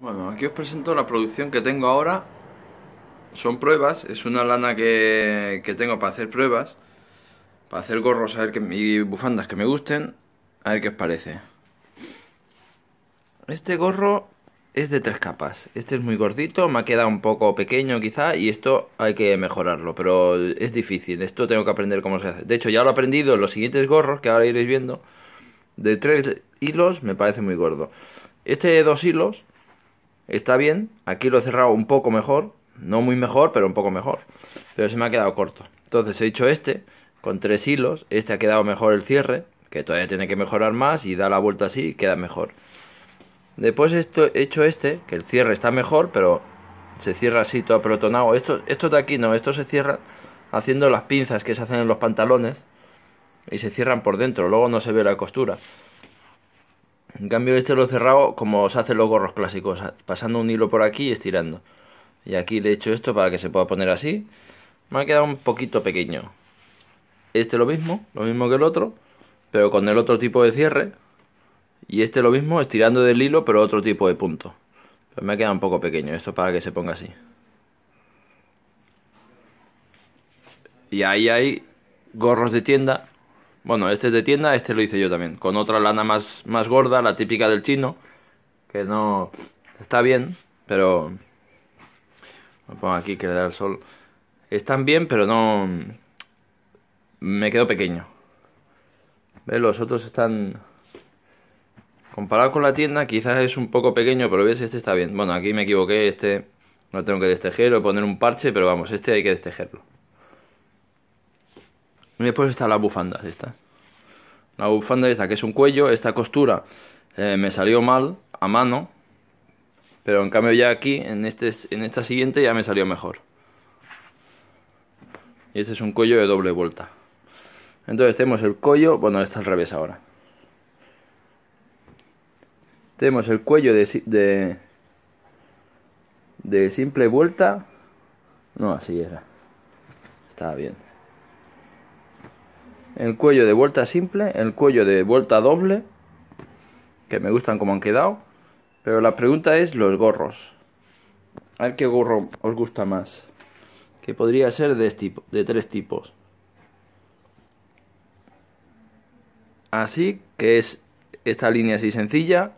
Bueno, aquí os presento la producción que tengo ahora. Son pruebas, es una lana que, tengo para hacer pruebas, para hacer gorros a ver que, y bufandas que me gusten, a ver qué os parece. Este gorro es de tres capas. Este es muy gordito, me ha quedado un poco pequeño quizá y esto hay que mejorarlo, pero es difícil, esto tengo que aprender cómo se hace. De hecho, ya lo he aprendido en los siguientes gorros que ahora iréis viendo, de tres hilos me parece muy gordo. Este de dos hilos está bien. Aquí lo he cerrado un poco mejor. No muy mejor, pero un poco mejor. Pero se me ha quedado corto. Entonces he hecho este con tres hilos. Este ha quedado mejor el cierre, que todavía tiene que mejorar más y da la vuelta así y queda mejor. Después he hecho este, que el cierre está mejor, pero se cierra así todo protonado. Esto, esto de aquí no, esto se cierra haciendo las pinzas que se hacen en los pantalones y se cierran por dentro. Luego no se ve la costura. En cambio este lo he cerrado como se hacen los gorros clásicos, pasando un hilo por aquí y estirando. Y aquí le he hecho esto para que se pueda poner así. Me ha quedado un poquito pequeño. Este lo mismo, lo mismo que el otro, pero con el otro tipo de cierre. Y este lo mismo, estirando del hilo, pero otro tipo de punto. me ha quedado un poco pequeño, esto para que se ponga así. Y ahí hay gorros de tienda bueno, este es de tienda, este lo hice yo también. Con otra lana más, más gorda, la típica del chino. Que no. Está bien, pero. Me pongo aquí que le da el sol. Están bien, pero no. Me quedo pequeño. ¿Ves? Los otros están. Comparado con la tienda, quizás es un poco pequeño, pero ves, este está bien. Bueno, aquí me equivoqué, este no tengo que destejer o poner un parche, pero vamos, este hay que destejerlo. Y después está la bufanda esta, La bufanda esta que es un cuello, esta costura eh, me salió mal a mano, pero en cambio ya aquí, en, este, en esta siguiente ya me salió mejor. Y este es un cuello de doble vuelta. Entonces tenemos el cuello, bueno, está al revés ahora. Tenemos el cuello de, de, de simple vuelta. No, así era. Estaba bien el cuello de vuelta simple, el cuello de vuelta doble, que me gustan como han quedado. Pero la pregunta es los gorros. A qué gorro os gusta más. Que podría ser de, este tipo, de tres tipos. Así que es esta línea así sencilla.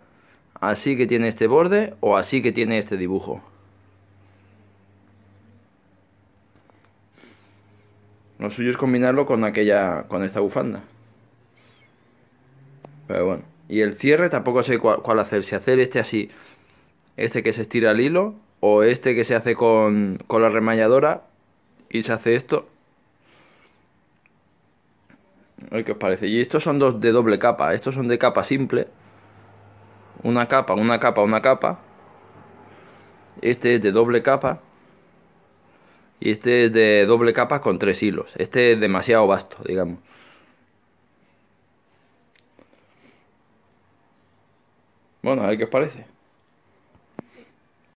Así que tiene este borde o así que tiene este dibujo. Lo suyo es combinarlo con aquella, con esta bufanda. Pero bueno. Y el cierre tampoco sé cuál, hacer. Si hacer este así, este que se estira al hilo, o este que se hace con, la remalladora y se hace esto. A qué os parece. Y estos son dos de doble capa. Estos son de capa simple. Una capa, una capa, una capa. Este es de doble capa. Y este es de doble capa con tres hilos. Este es demasiado vasto, digamos. Bueno, a ver qué os parece.